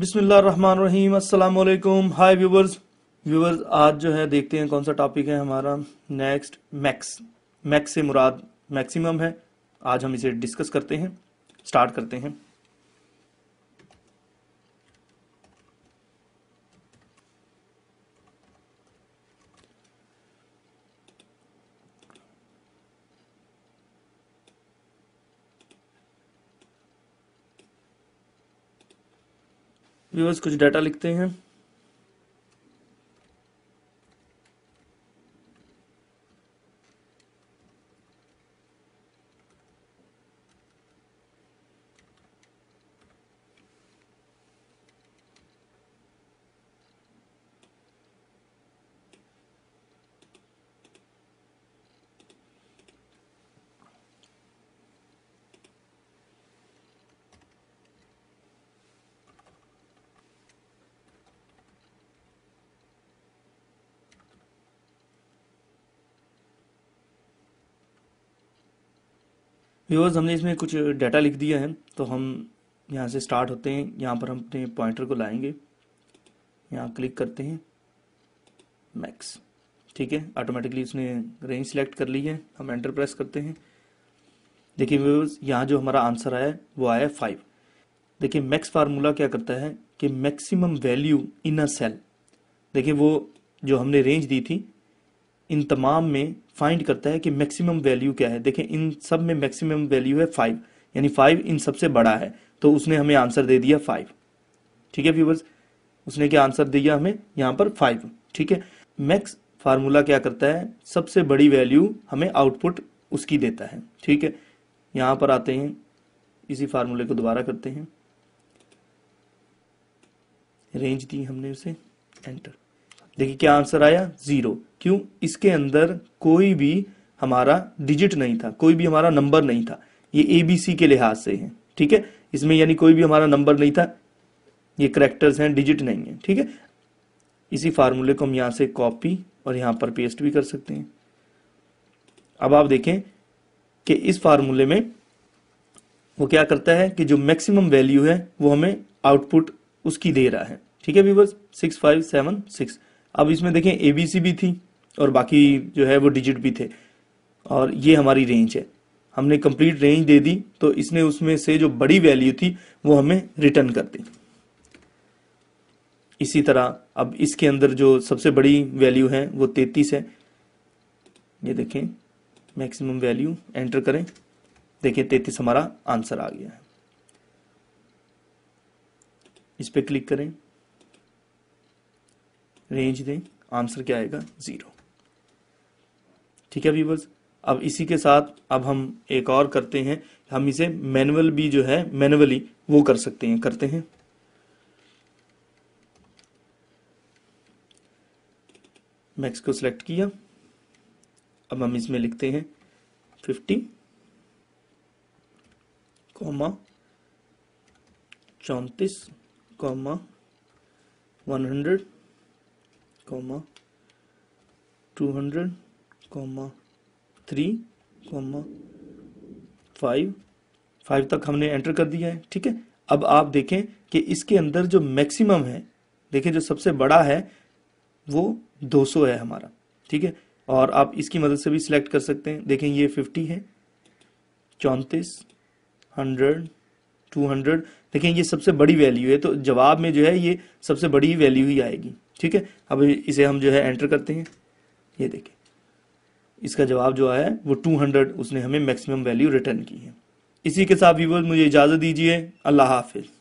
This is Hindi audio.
बिसमीम अल्लाम हाय व्यूवर्स व्यूवर्स आज जो है देखते हैं कौन सा टॉपिक है हमारा नेक्स्ट मैक्स मैक्स से मुराद मैक्सिमम है आज हम इसे डिस्कस करते हैं स्टार्ट करते हैं व्यूअर्स कुछ डाटा लिखते हैं व्यूअर्स हमने इसमें कुछ डाटा लिख दिया है तो हम यहाँ से स्टार्ट होते हैं यहाँ पर हम अपने पॉइंटर को लाएंगे यहाँ क्लिक करते हैं मैक्स ठीक है ऑटोमेटिकली उसने रेंज सिलेक्ट कर ली है हम एंटर प्रेस करते हैं देखिए व्यूअर्स यहाँ जो हमारा आंसर आया है वो आया है फाइव देखिए मैक्स फार्मूला क्या करता है कि maximum value in a cell देखिए वो जो हमने रेंज दी थी इन तमाम में फाइंड करता है कि मैक्सिमम वैल्यू क्या है देखें इन सब में मैक्सिमम वैल्यू है फाइव यानी फाइव इन सबसे बड़ा है तो उसने हमें आंसर दे दिया फाइव ठीक है व्यूवर्स उसने क्या आंसर दिया हमें यहाँ पर फाइव ठीक है मैक्स फार्मूला क्या करता है सबसे बड़ी वैल्यू हमें आउटपुट उसकी देता है ठीक है यहाँ पर आते हैं इसी फार्मूले को दोबारा करते हैं रेंज दी हमने उसे एंटर देखिए क्या आंसर आया जीरो क्यों इसके अंदर कोई भी हमारा डिजिट नहीं था कोई भी हमारा नंबर नहीं था ये ए बी सी के लिहाज से है ठीक है इसमें यानी कोई भी हमारा नंबर नहीं था ये करेक्टर्स हैं डिजिट नहीं है ठीक है इसी फार्मूले को हम यहां से कॉपी और यहां पर पेस्ट भी कर सकते हैं अब आप देखें कि इस फार्मूले में वो क्या करता है कि जो मैक्सिमम वैल्यू है वो हमें आउटपुट उसकी दे रहा है ठीक है सिक्स फाइव सेवन सिक्स अब इसमें देखें एबीसी भी थी और बाकी जो है वो डिजिट भी थे और ये हमारी रेंज है हमने कंप्लीट रेंज दे दी तो इसने उसमें से जो बड़ी वैल्यू थी वो हमें रिटर्न कर दी इसी तरह अब इसके अंदर जो सबसे बड़ी वैल्यू है वो तैतीस है ये देखें मैक्सिमम वैल्यू एंटर करें देखें तैतीस हमारा आंसर आ गया है इस पर क्लिक करें रेंज दें आंसर क्या आएगा ज़ीरो ठीक है व्यूवर्स अब इसी के साथ अब हम एक और करते हैं हम इसे मैनुअल भी जो है मैनुअली वो कर सकते हैं करते हैं मैक्स को सिलेक्ट किया अब हम इसमें लिखते हैं फिफ्टी कॉमा चौतीस comma one hundred comma two hundred comma three comma five five तक हमने एंटर कर दिया है ठीक है अब आप देखें कि इसके अंदर जो मैक्सिमम है देखें जो सबसे बड़ा है वो 200 है हमारा ठीक है और आप इसकी मदद से भी सिलेक्ट कर सकते हैं देखें ये 50 है चौंतीस हंड्रेड टू हंड्रेड देखें ये सबसे बड़ी वैल्यू है तो जवाब में जो है ये सबसे बड़ी वैल्यू ही आएगी ठीक है अब इसे हम जो है एंटर करते हैं ये देखें इसका जवाब जो आया है वो 200 उसने हमें मैक्सिमम वैल्यू रिटर्न की है इसी के साथ व्यूवर्स मुझे इजाज़त दीजिए अल्लाह हाफिज़